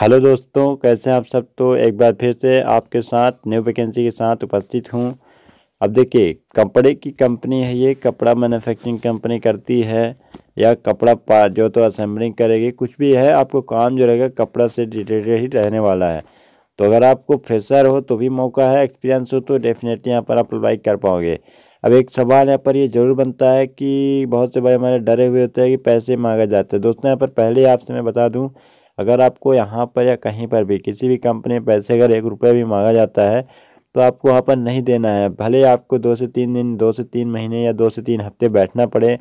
hello दोस्तों कैसे हैं आप सब तो एक बार फिर से आपके साथ न्यू वैकेंसी के साथ उपस्थित हूं अब देखिए कपड़े की कंपनी है ये कपड़ा मैन्युफैक्चरिंग कंपनी करती है या कपड़ा पा जो तो असेंबलिंग करेगी कुछ भी है आपको काम जो रहेगा कपड़ा से रिलेटेड ही रहने वाला है तो अगर आपको फ्रेशर हो तो भी मौका है एक्सपीरियंस हो तो डेफिनेटली यहाँ पर आप अप्लाई कर पाओगे अब एक सवाल यहाँ पर ये ज़रूर बनता है कि बहुत से भाई हमारे डरे हुए होते हैं कि पैसे मांगा जाते हैं दोस्तों यहाँ पर पहले आपसे मैं बता दूँ अगर आपको यहाँ पर या कहीं पर भी किसी भी कंपनी में पैसे अगर एक रुपये भी मांगा जाता है तो आपको वहाँ पर नहीं देना है भले आपको दो से तीन दिन दो से तीन महीने या दो से तीन हफ्ते बैठना पड़े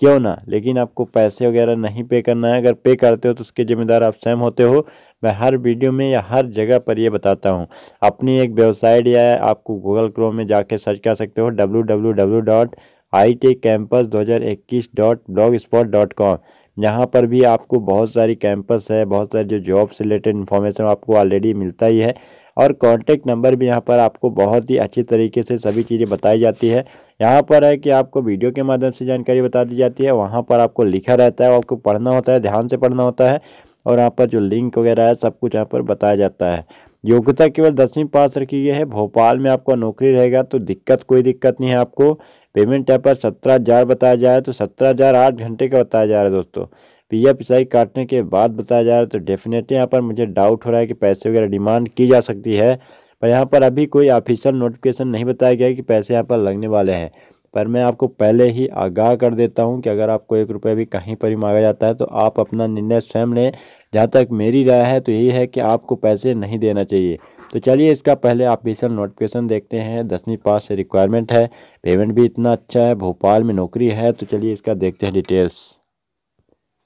क्यों ना लेकिन आपको पैसे वगैरह नहीं पे करना है अगर पे करते हो तो उसके ज़िम्मेदार आप स्वयं होते हो मैं हर वीडियो में या हर जगह पर ये बताता हूँ अपनी एक वेबसाइट या आपको गूगल क्रोम में जाके सर्च कर सकते हो W W W dot I T campus दो हज़ार इक्कीस dot blog spot dot com यहाँ पर भी आपको बहुत सारी कैंपस है बहुत सारी जो जॉब से रिलेटेड इन्फॉर्मेशन आपको ऑलरेडी मिलता ही है और कॉन्टेक्ट नंबर भी यहाँ पर आपको बहुत ही अच्छी तरीके से सभी चीज़ें बताई जाती है यहाँ पर है कि आपको वीडियो के माध्यम से जानकारी बता दी जाती है वहाँ पर आपको लिखा रहता है आपको पढ़ना होता है ध्यान से पढ़ना होता है और यहाँ पर जो लिंक वगैरह है सब कुछ यहाँ पर बताया जाता है योग्यता केवल दसवीं पास रखी गई है भोपाल में आपका नौकरी रहेगा तो दिक्कत कोई दिक्कत नहीं है आपको पेमेंट यहाँ पर सत्रह हज़ार बताया जा रहा है तो सत्रह हज़ार आठ घंटे का बताया जा रहा है दोस्तों पी एफ काटने के बाद बताया जा रहा है तो डेफिनेटली यहाँ पर मुझे डाउट हो रहा है कि पैसे वगैरह डिमांड की जा सकती है पर यहाँ पर अभी कोई ऑफिशियल नोटिफिकेशन नहीं बताया गया कि पैसे यहाँ पर लगने वाले हैं पर मैं आपको पहले ही आगाह कर देता हूं कि अगर आपको एक रुपये भी कहीं पर ही मांगा जाता है तो आप अपना निर्णय स्वयं लें जहाँ तक मेरी राय है तो यही है कि आपको पैसे नहीं देना चाहिए तो चलिए इसका पहले आप ऑफिशियल नोटिफिकेशन देखते हैं दसवीं पास से रिक्वायरमेंट है पेमेंट भी इतना अच्छा है भोपाल में नौकरी है तो चलिए इसका देखते हैं डिटेल्स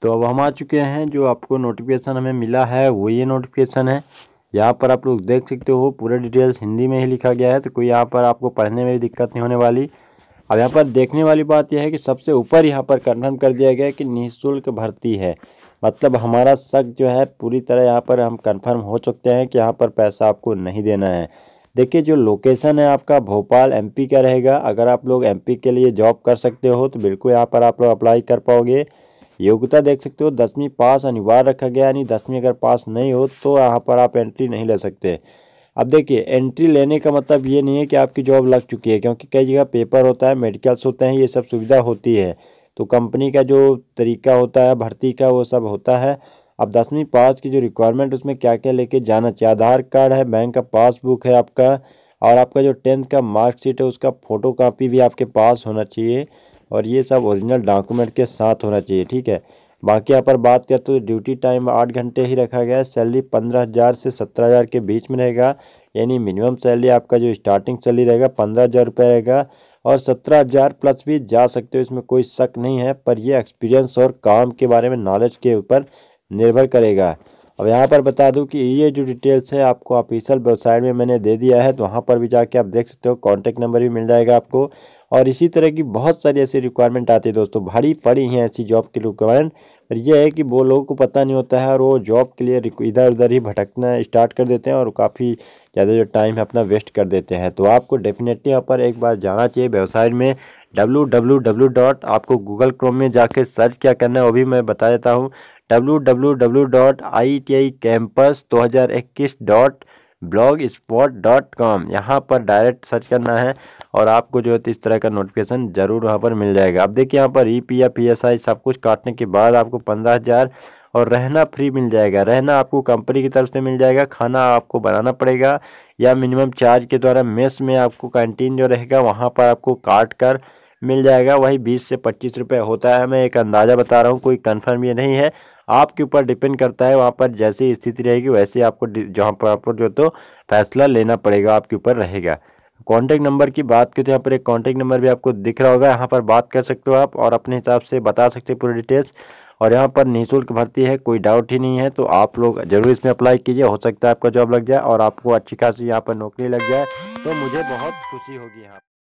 तो अब हम आ चुके हैं जो आपको नोटिफिकेशन हमें मिला है वो ये नोटिफिकेशन है यहाँ पर आप लोग देख सकते हो पूरा डिटेल्स हिंदी में ही लिखा गया है तो कोई यहाँ पर आपको पढ़ने में भी दिक्कत नहीं होने वाली अब यहाँ पर देखने वाली बात यह है कि सबसे ऊपर यहाँ पर कन्फर्म कर दिया गया कि निःशुल्क भर्ती है मतलब हमारा शक जो है पूरी तरह यहाँ पर हम कन्फर्म हो चुके हैं कि यहाँ पर पैसा आपको नहीं देना है देखिए जो लोकेशन है आपका भोपाल एमपी का रहेगा अगर आप लोग एमपी के लिए जॉब कर सकते हो तो बिल्कुल यहाँ पर आप लोग अप्लाई कर पाओगे योग्यता देख सकते हो दसवीं पास अनिवार्य रखा गया यानी दसवीं अगर पास नहीं हो तो यहाँ पर आप एंट्री नहीं ले सकते अब देखिए एंट्री लेने का मतलब ये नहीं है कि आपकी जॉब लग चुकी है क्योंकि कई जगह पेपर होता है मेडिकल्स होते हैं ये सब सुविधा होती है तो कंपनी का जो तरीका होता है भर्ती का वो सब होता है अब दसवीं पास की जो रिक्वायरमेंट उसमें क्या क्या लेके जाना चाहिए आधार कार्ड है बैंक का पासबुक है आपका और आपका जो टेंथ का मार्कशीट है उसका फ़ोटो कापी भी आपके पास होना चाहिए और ये सब ओरिजिनल डॉक्यूमेंट के साथ होना चाहिए ठीक है बाकी यहाँ पर बात करें तो ड्यूटी टाइम आठ घंटे ही रखा गया है सैलरी पंद्रह हज़ार से सत्रह हज़ार के बीच में रहेगा यानी मिनिमम सैलरी आपका जो स्टार्टिंग सैलरी रहेगा पंद्रह हज़ार रुपये रहेगा और सत्रह हज़ार प्लस भी जा सकते हो इसमें कोई शक नहीं है पर यह एक्सपीरियंस और काम के बारे में नॉलेज के ऊपर निर्भर करेगा अब यहाँ पर बता दूँ कि ये जो डिटेल्स है आपको ऑफिशियल वेबसाइट में मैंने दे दिया है तो वहाँ पर भी जाके आप देख सकते हो कॉन्टैक्ट नंबर भी मिल जाएगा आपको और इसी तरह की बहुत सारी ऐसी रिक्वायरमेंट आती है दोस्तों भारी पड़ी हैं ऐसी जॉब की रिक्वायरमेंट पर यह है कि वो लोगों को पता नहीं होता है और वो जॉब के लिए इधर उधर ही भटकना स्टार्ट कर देते हैं और काफ़ी ज़्यादा जो टाइम है अपना वेस्ट कर देते हैं तो आपको डेफिनेटली यहाँ पर एक बार जाना चाहिए व्यवसाय में डब्लू डॉट आपको गूगल क्रोम में जाके सर्च क्या करना है वो भी मैं बता देता हूँ W W W dot I T I campus दो हज़ार इक्कीस dot blog spot dot com यहाँ पर डायरेक्ट सर्च करना है और आपको जो है तो इस तरह का नोटिफिकेशन ज़रूर वहाँ पर मिल जाएगा अब देखिए यहाँ पर E P F E S I सब कुछ काटने के बाद आपको पंद्रह हज़ार और रहना फ्री मिल जाएगा रहना आपको कंपनी की तरफ से मिल जाएगा खाना आपको बनाना पड़ेगा या मिनिमम चार्ज के द्वारा मेस में आपको कैंटीन जो रहेगा वहाँ पर आपको काट कर मिल जाएगा वही बीस से पच्चीस रुपये होता है मैं एक अंदाज़ा बता रहा हूँ कोई कन्फर्म ये नहीं है आपके ऊपर डिपेंड करता है वहाँ पर जैसी स्थिति रहेगी वैसे आपको जहाँ पर आपको जो तो फैसला लेना पड़ेगा आपके ऊपर रहेगा कॉन्टैक्ट नंबर की बात की तो यहाँ पर एक कॉन्टैक्ट नंबर भी आपको दिख रहा होगा यहाँ पर बात कर सकते हो आप और अपने हिसाब से बता सकते हो पूरी डिटेल्स और यहाँ पर निःशुल्क भर्ती है कोई डाउट ही नहीं है तो आप लोग जरूर इसमें अप्लाई कीजिए हो सकता है आपका जॉब लग जाए और आपको अच्छी खासी यहाँ पर नौकरी लग जाए तो मुझे बहुत खुशी होगी यहाँ